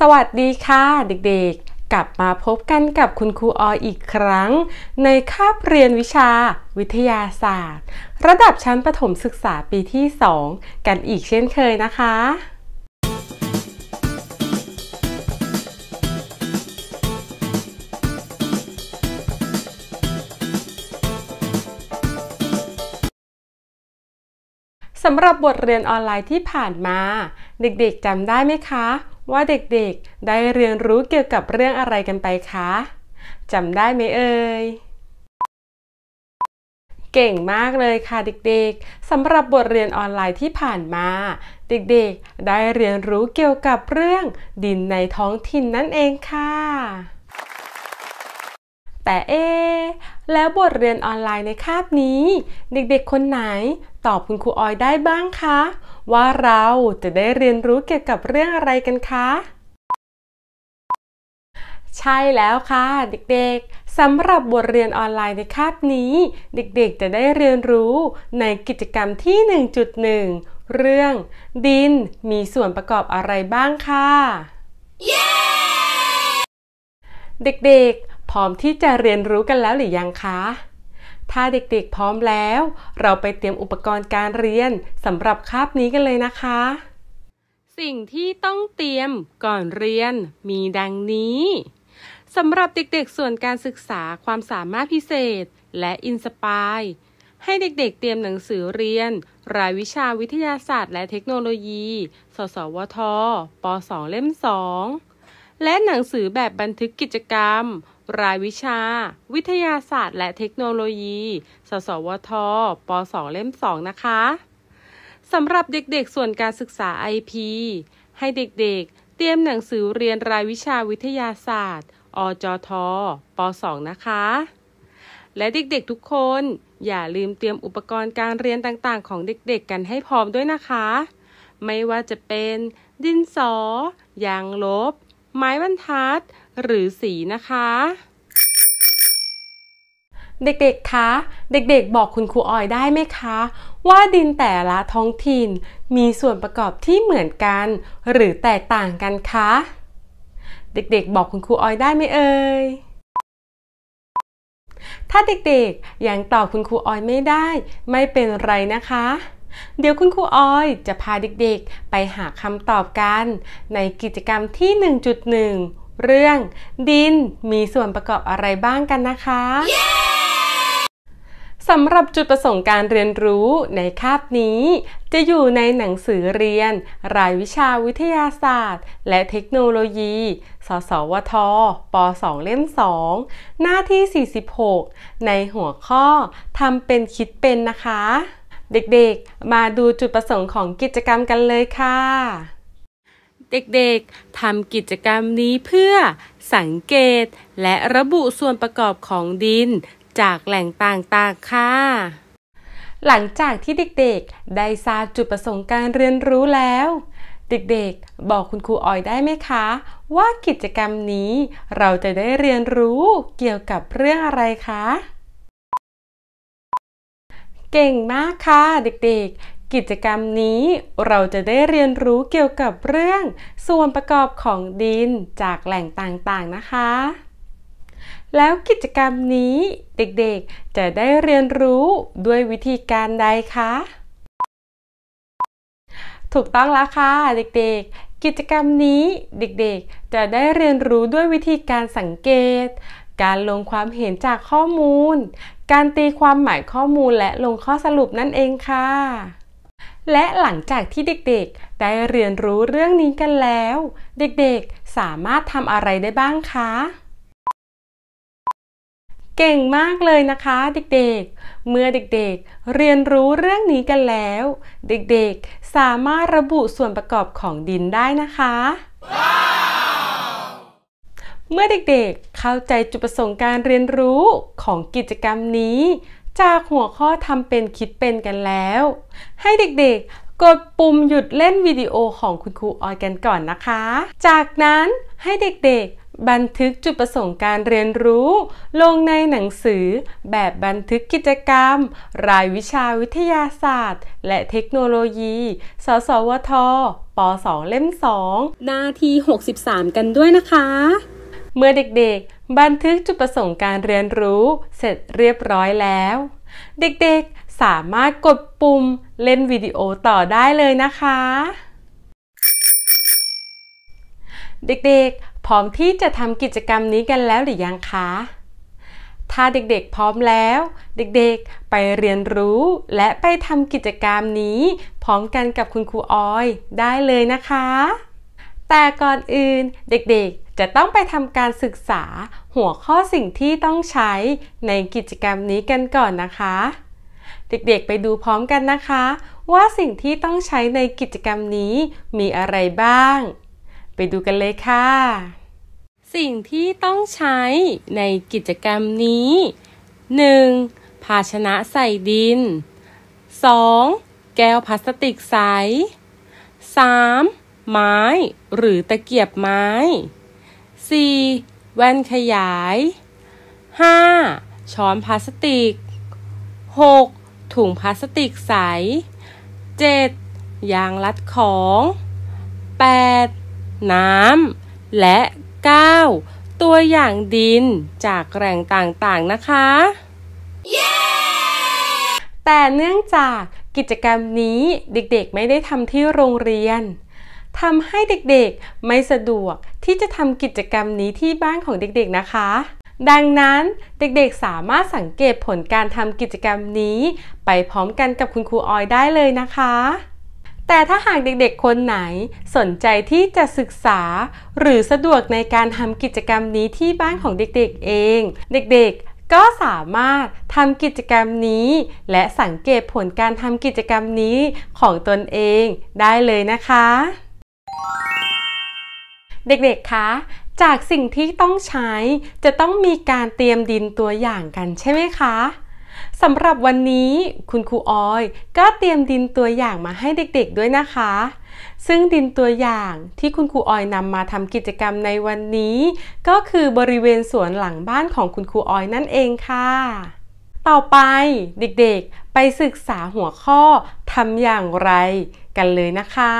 สวัสดีค่ะเด็กๆ กลับมาพบกันกับคุณครูออีกครั้งในคาบเรียนวิชาวิทยาศาสตร์ ระดับชั้นประถมศึกษาปีที่ 2 กันอีกเช่นเคยนะคะสำหรับบทเรียนออนไลน์ที่ผ่านมา เด็กๆจำได้ไหมคะ ว่าเด็กๆ ได้เรียนรู้เกี่ยวกับเรื่องอะไรกันไปคะจำได้ไหมเอ่ยเก่งมากเลยค่ะ เด็กๆสำหรับบทเรียนออนไลน์ที่ผ่านมา เด็ก ๆ ได้เรียนรู้เกี่ยวกับเรื่อง ดินในท้องถิ่นนั่นเองค่ะ แต่เอ๊แล้วบทเรียนออนไลน์ในคาบนี้ เด็กๆคนไหน ตอบคุณครูออยได้บ้างคะ ว่าเราจะได้เรียนรู้เกี่ยวกับเรื่องอะไรกันคะ ใช่แล้วคะ่ะเด็กๆสำหรับบทเรียนออนไลน์ในคาบนี้ เด็ก ๆจะได้เรียนรู้ในกิจกรรมที่ 1.1 เรื่องดินมีส่วนประกอบอะไรบ้างคะ yeah! เด็ก ๆร้อมที่จะเรียนรู้กันแล้วหรือยังคะ ถ้าเด็กๆพร้อมแล้ว เราไปเตรียมอุปกรณ์การเรียนสำหรับคาบนี้กันเลยนะคะ สิ่งที่ต้องเตรียมก่อนเรียนมีดังนี้ สำหรับเด็กๆส่วนการศึกษาความสามารถพิเศษและอินสปายให้เด็กๆ เตรียมหนังสือเรียน รายวิชาวิทยาศาสตร์ และเทคโนโลยี สสวท ปสองเล่มสอง และหนังสือแบบบันทึกกิจกรรมรายวิชา วิทยาศาสตร์ และเทคโนโลยี สสวทป2เล่ม 2 นะคะสำหรับเด็กๆส่วนการศึกษา IP ให้เด็กๆ เตรียมหนังสือเรียนรายวิชาวิทยาศาสตร์ อจทป2นะคะ และเด็กๆทุกคนอย่าลืมเตรียมอุปกรณ์การเรียนต่างๆของเด็กๆกันให้พร้อมด้วยนะคะ ไม่ว่าจะเป็นดินสอยางลบไม้บรรทัดหรือสีนะคะ เด็ก ๆ คะ เด็ก ๆ บอกคุณครูออยได้ไหมคะ ว่าดินแต่ละท้องถิ่นมีส่วนประกอบที่เหมือนกันหรือแตกต่างกันคะ เด็ก ๆ บอกคุณครูออยได้ไหมเอ่ย ถ้าเด็กๆ ยังตอบคุณครูออยไม่ได้ ไม่เป็นไรนะคะเดี๋ยวคุณครูออยจะพาเด็กๆ ไปหาคำตอบกัน ในกิจกรรมที่ 1.1 เรื่องดินมีส่วนประกอบอะไรบ้างกันนะคะ yeah! สำหรับจุดประสงค์การเรียนรู้ในคาบนี้ จะอยู่ในหนังสือเรียน รายวิชาวิทยาศาสตร์ และเทคโนโลยี สสวทป2เล่ม 2 หน้าที่ 46 ในหัวข้อทำเป็นคิดเป็นนะคะเด็กๆ มาดูจุดประสงค์ของกิจกรรมกันเลยค่ะ เด็ก ๆทำกิจกรรมนี้เพื่อ สังเกตและระบุส่วนประกอบของดิน จากแหล่งต่างๆ ค่ะ หลังจากที่เด็กๆ ได้ทราบจุดประสงค์การเรียนรู้แล้ว เด็กๆ บอกคุณครูออยได้ไหมคะ ว่ากิจกรรมนี้เราจะได้เรียนรู้เกี่ยวกับเรื่องอะไรคะเก่งมากค่ะเด็กๆ กิจกรรมนี้เราจะได้เรียนรู้เกี่ยวกับเรื่องส่วนประกอบของดินจากแหล่งต่าง ๆนะคะ แล้วกิจกรรมนี้เด็กๆจะได้เรียนรู้ด้วยวิธีการใดคะ ถูกต้องแล้วค่ะเด็กๆ กิจกรรมนี้เด็กๆจะได้เรียนรู้ด้วยวิธีการสังเกตการลงความเห็นจากข้อมูล การตีความหมายข้อมูลและลงข้อสรุปนั่นเองค่ะ และหลังจากที่เด็กๆ ได้เรียนรู้เรื่องนี้กันแล้ว เด็ก ๆ สามารถทำอะไรได้บ้างคะ เก่งมากเลยนะคะ เด็กๆ เมื่อเด็ก ๆ เรียนรู้เรื่องนี้กันแล้ว เด็กๆ สามารถระบุส่วนประกอบของดินได้นะคะ wow! เมื่อเด็กๆ เข้าใจจุดประสงค์การเรียนรู้ของกิจกรรมนี้ จากหัวข้อทำเป็นคิดเป็นกันแล้ว ให้เด็กๆ กดปุ่มหยุดเล่นวิดีโอของคุณครูออยกันก่อนนะคะ จากนั้นให้เด็กๆ บันทึกจุดประสงค์การเรียนรู้ ลงในหนังสือแบบบันทึกกิจกรรม รายวิชาวิทยาศาสตร์ และเทคโนโลยี สสวท ปสอง เล่ม2หน้าที่ 63 กันด้วยนะคะเมื่อเด็กๆ บันทึกจุดประสงค์การเรียนรู้เสร็จเรียบร้อยแล้ว เด็กๆสามารถกดปุ่มเล่นวิดีโอต่อได้เลยนะคะ เด็กๆพร้อมที่จะทำกิจกรรมนี้กันแล้วหรือยังคะ ถ้าเด็กๆพร้อมแล้ว เด็กๆไปเรียนรู้ และไปทำกิจกรรมนี้ พร้อมกันกับคุณครูออยได้เลยนะคะแต่ก่อนอื่นเด็ก ๆ จะต้องไปทำการศึกษาหัวข้อสิ่งที่ต้องใช้ในกิจกรรมนี้กันก่อนนะคะ เด็ก ๆ ไปดูพร้อมกันนะคะว่าสิ่งที่ต้องใช้ในกิจกรรมนี้มีอะไรบ้าง ไปดูกันเลยค่ะ สิ่งที่ต้องใช้ในกิจกรรมนี้ 1. ภาชนะใส่ดิน 2. แก้วพลาสติกใส 3. ไม้ หรือตะเกียบไม้ 4. แว่นขยาย 5. ช้อนพลาสติก 6. ถุงพลาสติกใส 7. ยางรัดของ 8. น้ำ และ 9. ตัวอย่างดินจากแหล่งต่างๆ นะคะ yeah! แต่เนื่องจากกิจกรรมนี้เด็กๆไม่ได้ทำที่โรงเรียนทำให้เด็กๆไม่สะดวกที่จะทำกิจกรรมนี้ที่บ้านของเด็กๆนะคะ ดังนั้นเด็กๆสามารถสังเกตผลการทำกิจกรรมนี้ไปพร้อมกันกับคุณครูออยได้เลยนะคะ แต่ถ้าหากเด็กๆ คนไหนสนใจที่จะศึกษา หรือสะดวกในการทำกิจกรรมนี้ที่บ้านของเด็กๆเอง เด็กๆก็สามารถทำกิจกรรมนี้ และสังเกตผลการทำกิจกรรมนี้ของตนเองได้เลยนะคะเด็กๆ คะ จากสิ่งที่ต้องใช้ จะต้องมีการเตรียมดินตัวอย่างกันใช่ไหมคะ สำหรับวันนี้ คุณครูออยก็เตรียมดินตัวอย่างมาให้เด็กๆ ด้วยนะคะ ซึ่งดินตัวอย่างที่คุณครูออยนำมาทำกิจกรรมในวันนี้ ก็คือบริเวณสวนหลังบ้านของคุณครูออยนั่นเองค่ะ ต่อไปเด็กๆ ไปศึกษาหัวข้อทำอย่างไรกันเลยนะคะ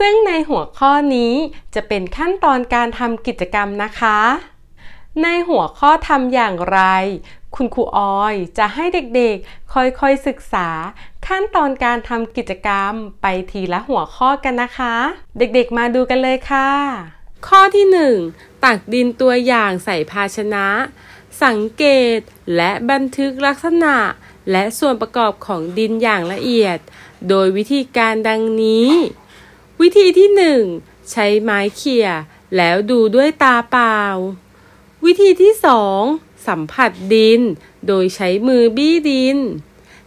ซึ่งในหัวข้อนี้จะเป็นขั้นตอนการทำกิจกรรมนะคะ ในหัวข้อทำอย่างไร คุณครูออยจะให้เด็กๆ ค่อยๆศึกษา ขั้นตอนการทำกิจกรรมไปทีละหัวข้อกันนะคะ เด็กๆมาดูกันเลยค่ะ ข้อที่ 1 ตักดินตัวอย่างใส่ภาชนะ สังเกตและบันทึกลักษณะ และส่วนประกอบของดินอย่างละเอียด โดยวิธีการดังนี้วิธีที่หนึ่งใช้ไม้เขี่ยแล้วดูด้วยตาเปล่า วิธีที่สองสัมผัสดินโดยใช้มือบี้ดิน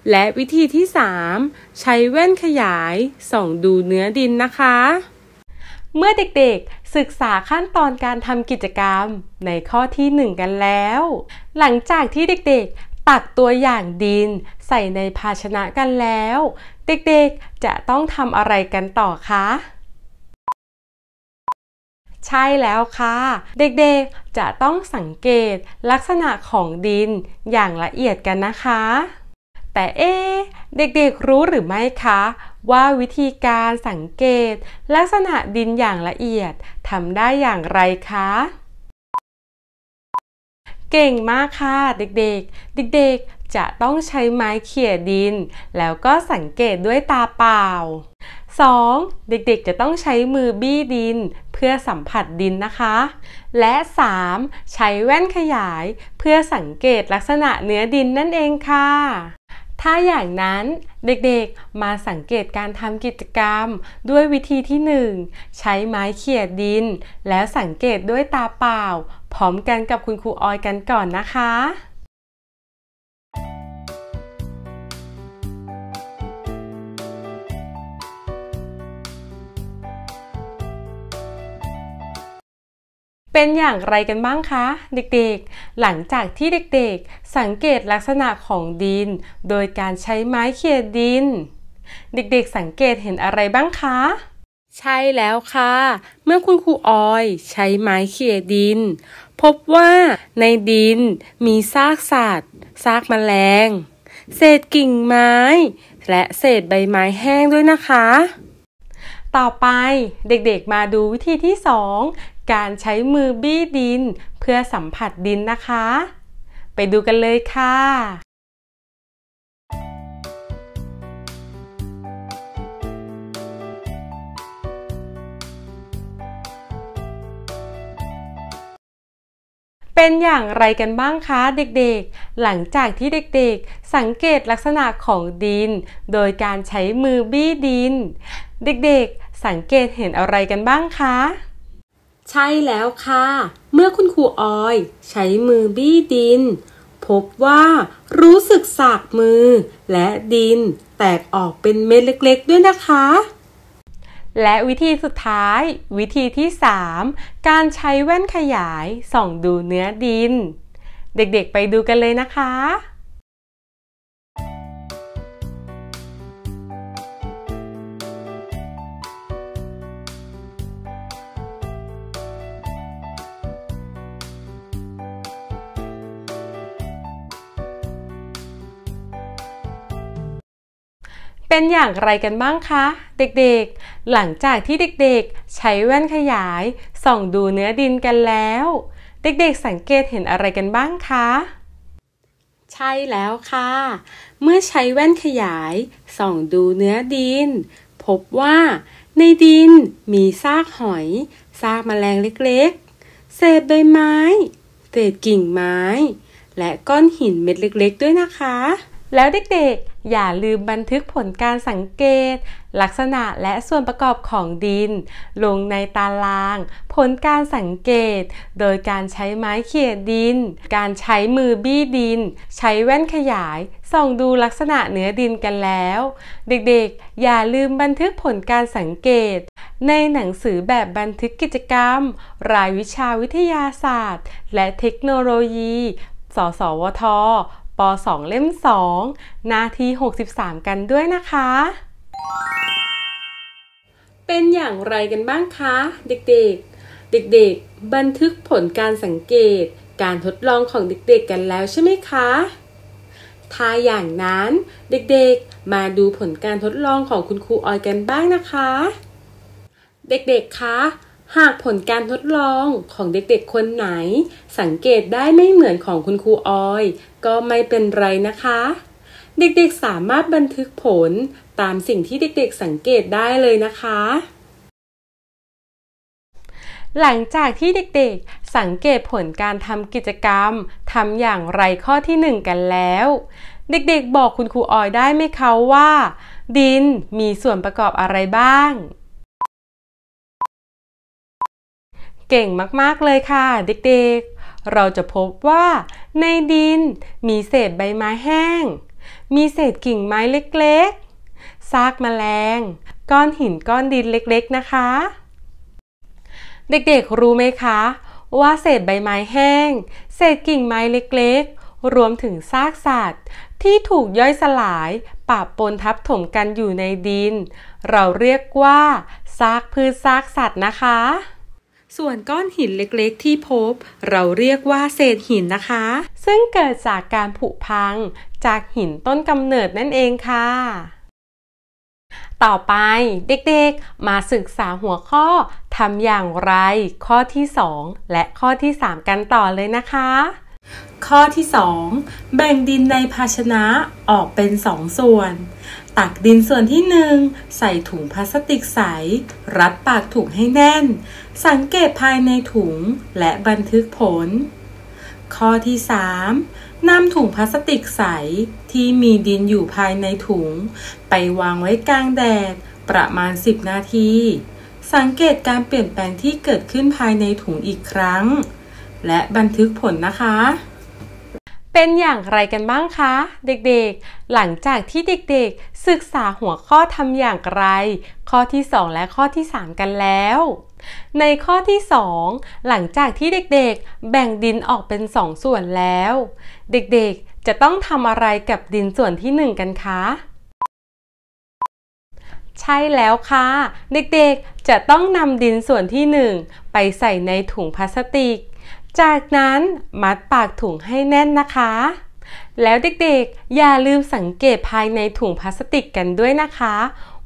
และวิธีที่สามใช้แว่นขยายส่องดูเนื้อดินนะคะ เมื่อเด็กๆศึกษาขั้นตอนการทำกิจกรรมในข้อที่หนึ่งกันแล้ว หลังจากที่เด็กๆ ตักตัวอย่างดินใส่ในภาชนะกันแล้วเด็กๆ จะต้องทำอะไรกันต่อคะ ใช่แล้วค่ะ เด็กๆ จะต้องสังเกตลักษณะของดินอย่างละเอียดกันนะคะ แต่เอ๊เด็กๆรู้หรือไม่คะ ว่าวิธีการสังเกต ลักษณะดินอย่างละเอียดทำได้อย่างไรคะเก่งมากค่ะเด็กๆ เด็กๆจะต้องใช้ไม้เขี่ยดิน แล้วก็สังเกตด้วยตาเปล่า 2. เด็กๆจะต้องใช้มือบี้ดิน เพื่อสัมผัสดินนะคะ และ 3. ใช้แว่นขยายเพื่อสังเกตลักษณะเนื้อดินนั่นเองค่ะ ถ้าอย่างนั้นเด็กๆมาสังเกตการทำกิจกรรมด้วยวิธีที่ 1 ใช้ไม้เขี่ยดิน แล้วสังเกตด้วยตาเปล่าพร้อมกันกับคุณครูออยกันก่อนนะคะ เป็นอย่างไรกันบ้างคะ เด็กๆ หลังจากที่เด็กๆ สังเกตลักษณะของดิน โดยการใช้ไม้เขี่ยดิน เด็กๆสังเกตเห็นอะไรบ้างคะใช่แล้วค่ะ เมื่อคุณครูออยใช้ไม้เขี่ยดิน พบว่าในดินมีซากสัตว์ ซากมแมลงเศษกิ่งไม้ และเศษใบไม้แห้งด้วยนะคะ ต่อไปเด็กๆมาดูวิธีที่ 2 การใช้มือบี้ดินเพื่อสัมผัสดินนะคะ ไปดูกันเลยค่ะเป็นอย่างไรกันบ้างคะ เด็กๆ หลังจากที่เด็กๆ สังเกตลักษณะของดิน โดยการใช้มือบี้ดิน เด็กๆ สังเกตเห็นอะไรกันบ้างคะ ใช่แล้วค่ะเมื่อคุณครูออยใช้มือบี้ดิน พบว่ารู้สึกสากมือและดินแตกออกเป็นเม็ดเล็ก ๆ ด้วยนะคะและวิธีสุดท้าย วิธีที่ 3 การใช้แว่นขยายส่องดูเนื้อดิน เด็กๆไปดูกันเลยนะคะเป็นอย่างไรกันบ้างคะ เด็กๆ หลังจากที่เด็กๆใช้แว่นขยายส่องดูเนื้อดินกันแล้ว เด็กๆสังเกตเห็นอะไรกันบ้างคะ ใช่แล้วค่ะ เมื่อใช้แว่นขยายส่องดูเนื้อดิน พบว่าในดินมีซากหอยซากแมลงเล็ก ๆ เศษใบไม้ เศษกิ่งไม้ และก้อนหินเม็ดเล็กๆ ด้วยนะคะ แล้วเด็กๆอย่าลืมบันทึกผลการสังเกต ลักษณะและส่วนประกอบของดิน ลงในตาราง ผลการสังเกต โดยการใช้ไม้เขี่ยดิน การใช้มือบี้ดิน ใช้แว่นขยายส่องดูลักษณะเนื้อดินกันแล้ว เด็กๆ อย่าลืมบันทึกผลการสังเกต ในหนังสือแบบบันทึกกิจกรรม รายวิชาวิทยาศาสตร์ และเทคโนโลยี สสวทป .2 เล่ม2นาที63 กันด้วยนะคะ เป็นอย่างไรกันบ้างคะ เด็กๆ เด็กๆ บันทึกผลการสังเกตการทดลองของเด็กๆ กันแล้วใช่ไหมคะ ถ้าอย่างนั้นเด็กๆ มาดูผลการทดลองของคุณครูออยกันบ้างนะคะ เด็กๆ คะ หากผลการทดลองของเด็กๆ คนไหน สังเกตได้ไม่เหมือนของคุณครูออยก็ไม่เป็นไรนะคะ เด็กๆสามารถบันทึกผลตามสิ่งที่เด็กๆสังเกตได้เลยนะคะ หลังจากที่เด็กๆ สังเกตผลการทำกิจกรรมทำอย่างไรข้อที่ 1 กันแล้ว เด็กๆบอกคุณครูออยได้ไหมคะว่า ดินมีส่วนประกอบอะไรบ้าง เก่งมากๆเลยค่ะเด็กๆเราจะพบว่าในดินมีเศษใบไม้แห้ง มีเศษกิ่งไม้เล็กๆ ซากมแมลง ก้อนหินก้อนดินเล็ก ๆ นะคะ เด็กๆรู้ไหมคะ ว่าเศษใบไม้แห้ง เศษกิ่งไม้เล็ก ๆ รวมถึงซากสัตว์ ที่ถูกย่อยสลายปะปนทับถมกันอยู่ในดิน เราเรียกว่า ซากพืชซากสัตว์นะคะส่วนก้อนหินเล็กๆที่พบเราเรียกว่าเศษหินนะคะ ซึ่งเกิดจากการผุพังจากหินต้นกำเนิดนั่นเองค่ะ ต่อไปเด็กๆมาศึกษาหัวข้อทำอย่างไรข้อที่ 2 และข้อที่ 3 กันต่อเลยนะคะ ข้อที่ 2 แบ่งดินในภาชนะออกเป็น 2 ส่วนตักดินส่วนที่หนึ่งใส่ถุงพลาสติกใส รัดปากถุงให้แน่น สังเกตภายในถุงและบันทึกผล ข้อที่ 3นำถุงพลาสติกใสที่มีดินอยู่ภายในถุง ไปวางไว้กลางแดด ประมาณ 10 นาที สังเกตการเปลี่ยนแปลงที่เกิดขึ้นภายในถุงอีกครั้ง และบันทึกผลนะคะเป็นอย่างไรกันบ้างคะ เด็กๆ หลังจากที่เด็กๆ ศึกษาหัวข้อทำอย่างไร ข้อที่2และข้อที่ 3 กันแล้ว ในข้อที่ 2หลังจากที่เด็กๆ แบ่งดินออกเป็น 2 ส่วนแล้ว เด็กๆจะต้องทำอะไรกับดินส่วนที่ 1 กันคะ ใช่แล้วค่ะเด็กๆจะต้องนำดินส่วนที่ 1 ไปใส่ในถุงพลาสติกจากนั้นมัดปากถุงให้แน่นนะคะ แล้วเด็ก ๆอย่าลืมสังเกตภายในถุงพลาสติกกันด้วยนะคะ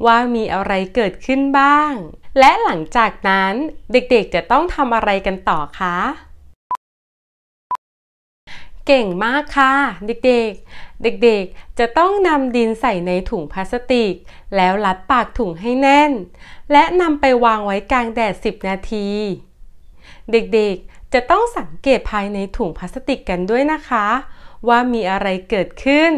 ว่ามีอะไรเกิดขึ้นบ้าง และหลังจากนั้นเด็กๆจะต้องทำอะไรกันต่อคะ เก่งมากค่ะเด็กๆ เด็กๆจะต้องนำดินใส่ในถุงพลาสติก แล้วรัดปากถุงให้แน่น และนำไปวางไว้กลางแดด 10 นาที เด็กๆจะต้องสังเกตภายในถุงพลาสติกกันด้วยนะคะ ว่ามีอะไรเกิดขึ้น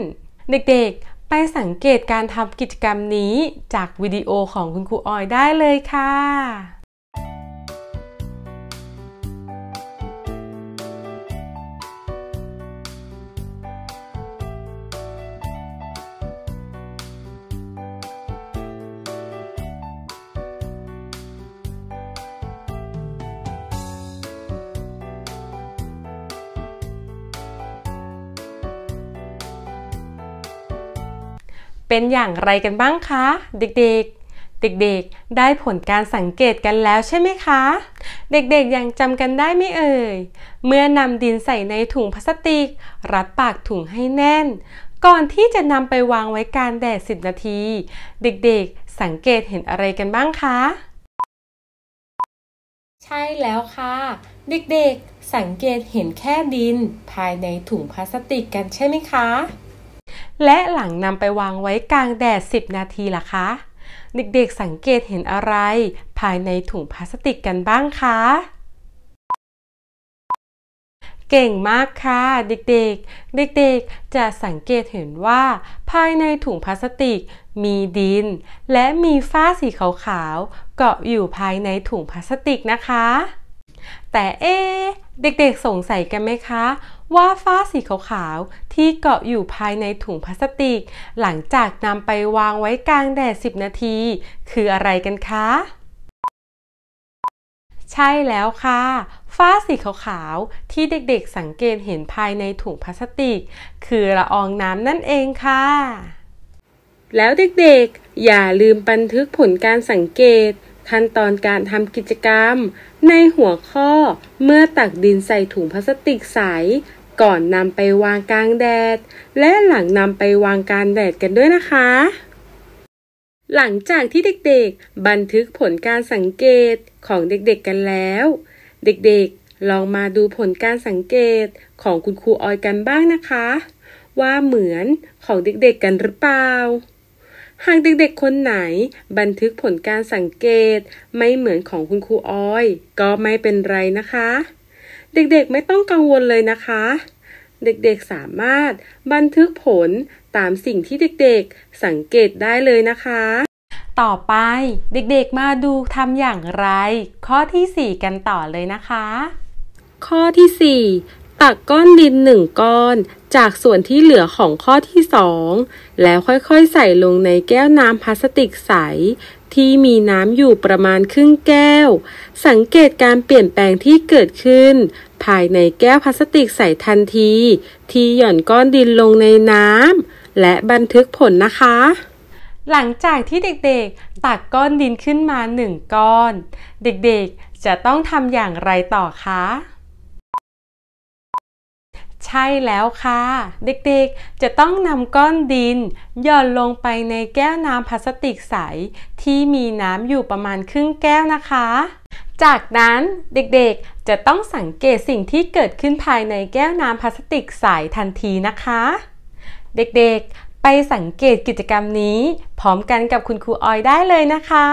เด็กๆ ไปสังเกตการทำกิจกรรมนี้จากวิดีโอของคุณครูออยได้เลยค่ะเป็นอย่างไรกันบ้างคะ เด็ก ๆ เด็ก ๆได้ผลการสังเกตกันแล้วใช่ไหมคะ เด็กๆยังจำกันได้ไม่เอ่ยเมื่อนำดินใส่ในถุงพลาสติก รัดปากถุงให้แน่น ก่อนที่จะนำไปวางไว้การแดดสิบนาที เด็กๆ สังเกตเห็นอะไรกันบ้างคะ ใช่แล้วค่ะเด็กๆ สังเกตเห็นแค่ดินภายในถุงพลาสติกกันใช่ไหมคะและหลังนำไปวางไว้กลางแดด10นาทีล่ะคะเด็กๆสังเกตเห็นอะไร ภายในถุงพลาสติกกันบ้างคะเก่งมากค่ะเด็กๆ เด็ก ๆจะสังเกตเห็นว่า ภายในถุงพลาสติกมีดิน และมีฝ้าสีขาวๆเกาะอยู่ภายในถุงพลาสติกนะคะแต่เอ๊เด็ก ๆ สงสัยกันไหมคะ ว่าฝ้าสีขาวๆที่เกาะอยู่ภายในถุงพลาสติก หลังจากนำไปวางไว้กลางแดด10นาที คืออะไรกันคะ ใช่แล้วค่ะฝ้าสีขาวๆที่เด็กๆสังเกตเห็นภายในถุงพลาสติก คือละอองน้ำนั่นเองค่ะ แล้วเด็ก ๆ อย่าลืมบันทึกผลการสังเกตขั้นตอนการทำกิจกรรมในหัวข้อเมื่อตักดินใส่ถุงพลาสติกใส ก่อนนำไปวางกลางแดด และหลังนำไปวางกลางแดดกันด้วยนะคะ หลังจากที่เด็กๆบันทึกผลการสังเกตของเด็ก ๆกันแล้ว เด็ก ๆ ลองมาดูผลการสังเกตของคุณครูออยกันบ้างนะคะ ว่าเหมือนของเด็ก ๆกันหรือเปล่าหากเด็กๆ คนไหนบันทึกผลการสังเกตไม่เหมือนของคุณครูอ้อย ก็ไม่เป็นไรนะคะ เด็ก ๆไม่ต้องกังวลเลยนะคะ เด็ก ๆสามารถบันทึกผลตามสิ่งที่เด็ก ๆสังเกตได้เลยนะคะ ต่อไปเด็กๆมาดูทำอย่างไร ข้อที่4กันต่อเลยนะคะ ข้อที่4ตักก้อนดินหนึ่งก้อน จากส่วนที่เหลือของข้อที่สองแล้วค่อยๆใส่ลงในแก้วน้ำพลาสติกใสที่มีน้ำอยู่ประมาณครึ่งแก้ว สังเกตการเปลี่ยนแปลงที่เกิดขึ้น ภายในแก้วพลาสติกใสทันที ที่หย่อนก้อนดินลงในน้ำและบันทึกผลนะคะ หลังจากที่เด็กๆ ตักก้อนดินขึ้นมาหนึ่งก้อน เด็กๆจะต้องทำอย่างไรต่อคะใช่แล้วค่ะ เด็กๆจะต้องนำก้อนดินหย่อนลงไปในแก้วน้ำพลาสติกใสที่มีน้ำอยู่ประมาณครึ่งแก้วนะคะ จากนั้นเด็กๆจะต้องสังเกตสิ่งที่เกิดขึ้นภายในแก้วน้ำพลาสติกใสทันทีนะคะ เด็กๆ ไปสังเกตกิจกรรมนี้ พร้อมกันกับคุณครูออยได้เลยนะคะ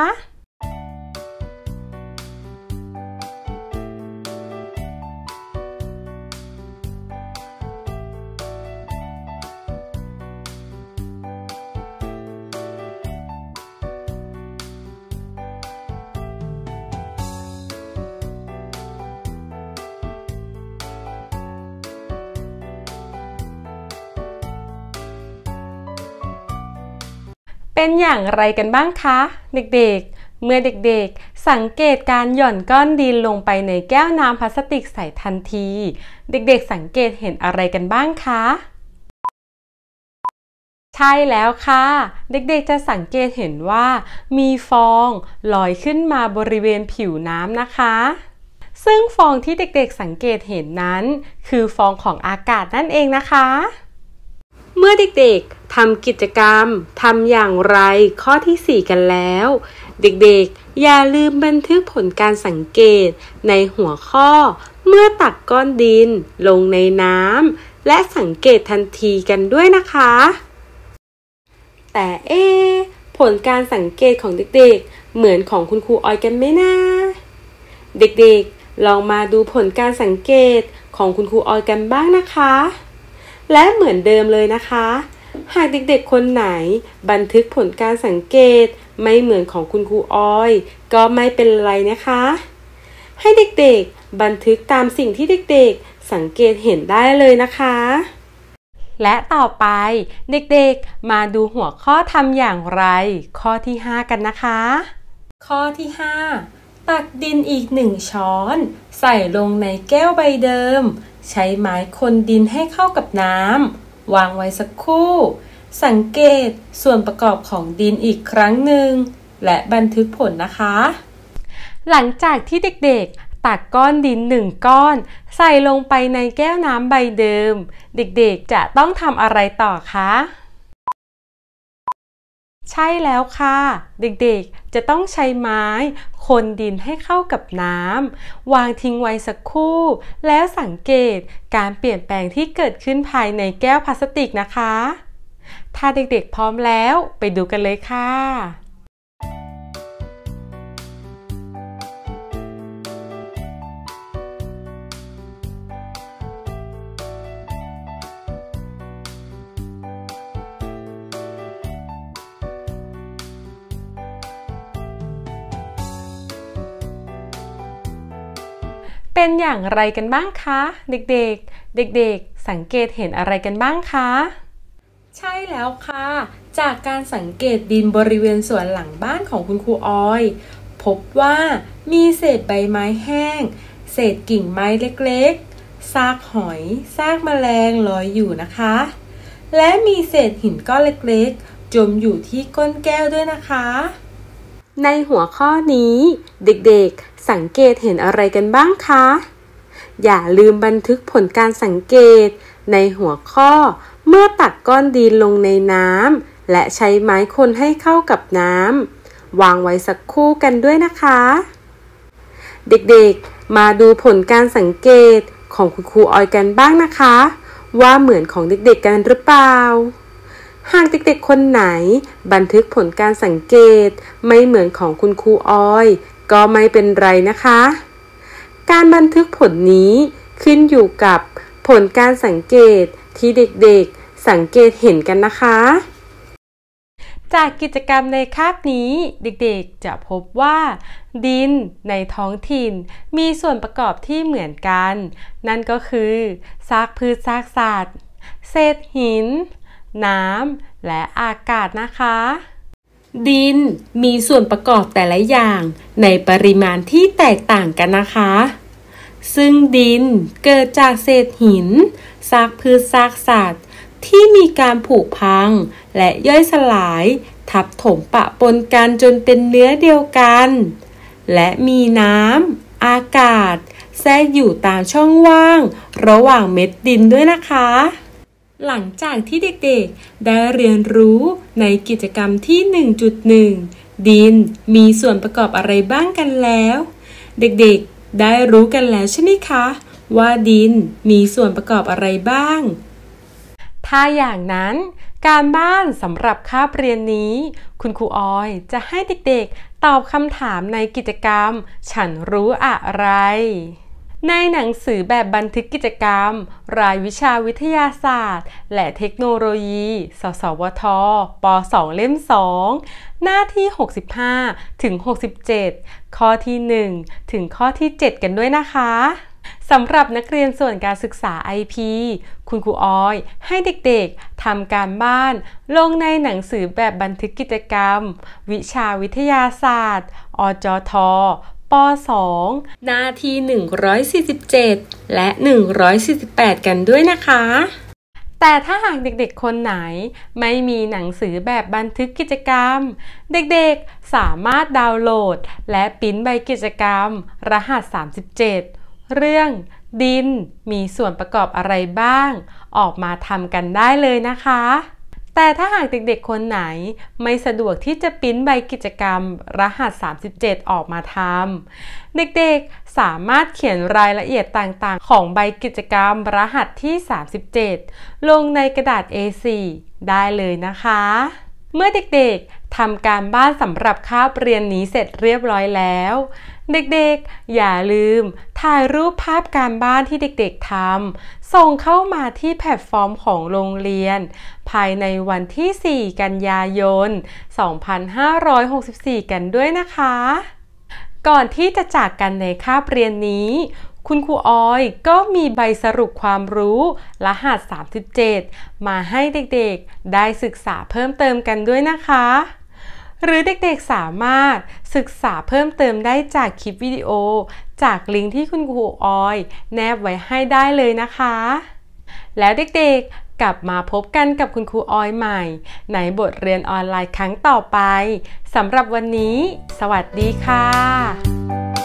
อย่างไรกันบ้างคะเด็กๆ เมื่อเด็กๆ สังเกตการหย่อนก้อนดินลงไปในแก้วน้ำพลาสติกใสทันที เด็กๆสังเกตเห็นอะไรกันบ้างคะ ใช่แล้วค่ะ เด็กๆจะสังเกตเห็นว่า มีฟองลอยขึ้นมาบริเวณผิวน้ำนะคะ ซึ่งฟองที่เด็กๆสังเกตเห็นนั้น คือฟองของอากาศนั่นเองนะคะเมื่อเด็ก ๆทำกิจกรรมทำอย่างไรข้อที่4กันแล้ว เด็ก ๆ อย่าลืมบันทึกผลการสังเกตในหัวข้อ เมื่อตักก้อนดินลงในน้ำและสังเกตทันทีกันด้วยนะคะ แต่เอ ผลการสังเกตของเด็ก ๆ เหมือนของคุณครูออยกันไหมนะเด็กๆ ลองมาดูผลการสังเกตของคุณครูออยกันบ้างนะคะและเหมือนเดิมเลยนะคะ หากเด็กๆคนไหนบันทึกผลการสังเกตไม่เหมือนของคุณครูอ้อย ก็ไม่เป็นไรนะคะ ให้เด็กๆบันทึกตามสิ่งที่เด็ก ๆ สังเกตเห็นได้เลยนะคะ และต่อไปเด็กๆมาดูหัวข้อทำอย่างไร ข้อที่ 5 กันนะคะ ข้อที่ 5 ตักดินอีกหนึ่งช้อน ใส่ลงในแก้วใบเดิมใช้ไม้คนดินให้เข้ากับน้ำ วางไว้สักคู่ สังเกตส่วนประกอบของดินอีกครั้งหนึ่ง และบันทึกผลนะคะ หลังจากที่เด็กๆตักก้อนดินหนึ่งก้อน ใส่ลงไปในแก้วน้ำใบเดิม เด็กๆจะต้องทำอะไรต่อคะใช่แล้วค่ะ เด็กๆ จะต้องใช้ไม้ คนดินให้เข้ากับน้ำ วางทิ้งไว้สักครู่ แล้วสังเกตการเปลี่ยนแปลงที่เกิดขึ้นภายในแก้วพลาสติกนะคะ ถ้าเด็กๆพร้อมแล้วไปดูกันเลยค่ะเป็นอย่างไรกันบ้างคะ เด็กๆ เด็กๆ สังเกตเห็นอะไรกันบ้างคะ ใช่แล้วค่ะ จากการสังเกตดินบริเวณส่วนหลังบ้านของคุณครูออย พบว่ามีเศษใบไม้แห้ง เศษกิ่งไม้เล็กๆ ซากหอยซากแมลงลอยอยู่นะคะ และมีเศษหินก้อนเล็กๆ จมอยู่ที่ก้นแก้วด้วยนะคะในหัวข้อนี้ เด็กๆสังเกตเห็นอะไรกันบ้างคะ อย่าลืมบันทึกผลการสังเกตในหัวข้อเมื่อตักก้อนดินลงในน้ำ และใช้ไม้คนให้เข้ากับน้ำ วางไว้สักคู่กันด้วยนะคะ เด็กๆมาดูผลการสังเกตของคุณครูออยกันบ้างนะคะ ว่าเหมือนของเด็กๆกันหรือเปล่าหากเด็ก ๆ คนไหนบันทึกผลการสังเกตไม่เหมือนของคุณครูออย ก็ไม่เป็นไรนะคะ การบันทึกผลนี้ขึ้นอยู่กับผลการสังเกตที่เด็ก ๆ สังเกตเห็นกันนะคะ จากกิจกรรม ในคาบนี้เด็ก ๆ จะพบว่า ดินในท้องถิ่นมีส่วนประกอบที่เหมือนกัน นั่นก็คือ ซากพืชซากสัตว์ เศษหินน้ำและอากาศนะคะ ดินมีส่วนประกอบแต่ละอย่างในปริมาณที่แตกต่างกันนะคะ ซึ่งดินเกิดจากเศษหิน ซากพืช ซากสัตว์ ที่มีการผุพัง และย่อยสลายทับถมปะปนกันจนเป็นเนื้อเดียวกัน และมีน้ำอากาศ แทรกอยู่ตามช่องว่าง ระหว่างเม็ดดินด้วยนะคะหลังจากที่เด็ก ๆ ได้เรียนรู้ในกิจกรรมที่ 1.1 ดินมีส่วนประกอบอะไรบ้างกันแล้ว เด็กๆ ได้รู้กันแล้วใช่ไหมคะ ว่าดินมีส่วนประกอบอะไรบ้างถ้าอย่างนั้น การบ้านสำหรับคาบเรียนนี้ คุณครูออยจะให้เด็ก ๆ ตอบคำถามในกิจกรรม ฉันรู้อะไรในหนังสือแบบบันทึกกิจกรรม รายวิชาวิทยาศาสตร์ และเทคโนโลยี สสวทป2เล่ม 2 หน้าที่ 65ถึง67 ข้อที่ 1 ถึงข้อที่ 7 กันด้วยนะคะสำหรับนักเรียนส่วนการศึกษา IP คุณครูออยให้เด็กๆทำการบ้าน ลงในหนังสือแบบบันทึกกิจกรรม วิชาวิทยาศาสตร์อจทป .2 หน้าที่147 และ 148 กันด้วยนะคะ แต่ถ้าหากเด็กๆคนไหนไม่มีหนังสือแบบบันทึกกิจกรรม เด็กๆสามารถดาวน์โหลดและปิ้นใบกิจกรรม รหัส 37 เรื่อง ดินมีส่วนประกอบอะไรบ้าง ออกมาทำกันได้เลยนะคะแต่ถ้าหากเด็ก ๆคนไหนไม่สะดวกที่จะปิ้นใบกิจกรรมรหัส 37 ออกมาทำ เด็กๆสามารถเขียนรายละเอียดต่างๆ ของใบกิจกรรมรหัสที่ 37 ลงในกระดาษ A4 ได้เลยนะคะ เมื่อเด็กๆทำการบ้านสำหรับคาบเรียนนี้เสร็จเรียบร้อยแล้วเด็กๆ อย่าลืม ถ่ายรูปภาพการบ้านที่เด็กๆทำส่งเข้ามาที่แพลตฟอร์มของโรงเรียน ภายในวันที่ 4 กันยายน 2564 กันด้วยนะคะ ก่อนที่จะจากกันในคาบเรียนนี้ คุณครูออยก็มีใบสรุปความรู้ รหัส 37 มาให้เด็กๆ ได้ศึกษาเพิ่มเติมกันด้วยนะคะหรือเด็กๆสามารถศึกษาเพิ่มเติมได้จากคลิปวิดีโอ จากลิงก์ที่คุณครูออยแนบไว้ให้ได้เลยนะคะ แล้วเด็กๆกลับมาพบกันกับคุณครูออยใหม่ในบทเรียนออนไลน์ครั้งต่อไปสำหรับวันนี้ สวัสดีค่ะ